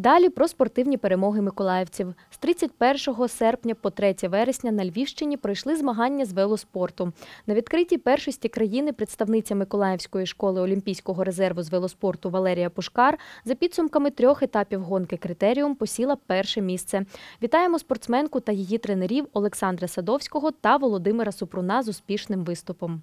Далі про спортивні перемоги миколаївців. З 31 серпня по 3 вересня на Львівщині пройшли змагання з велоспорту. На відкритій першості країни представниця Миколаївської школи Олімпійського резерву з велоспорту Валерія Пушкар за підсумками трьох етапів гонки критеріум посіла перше місце. Вітаємо спортсменку та її тренерів Олександра Садовського та Володимира Супруна з успішним виступом.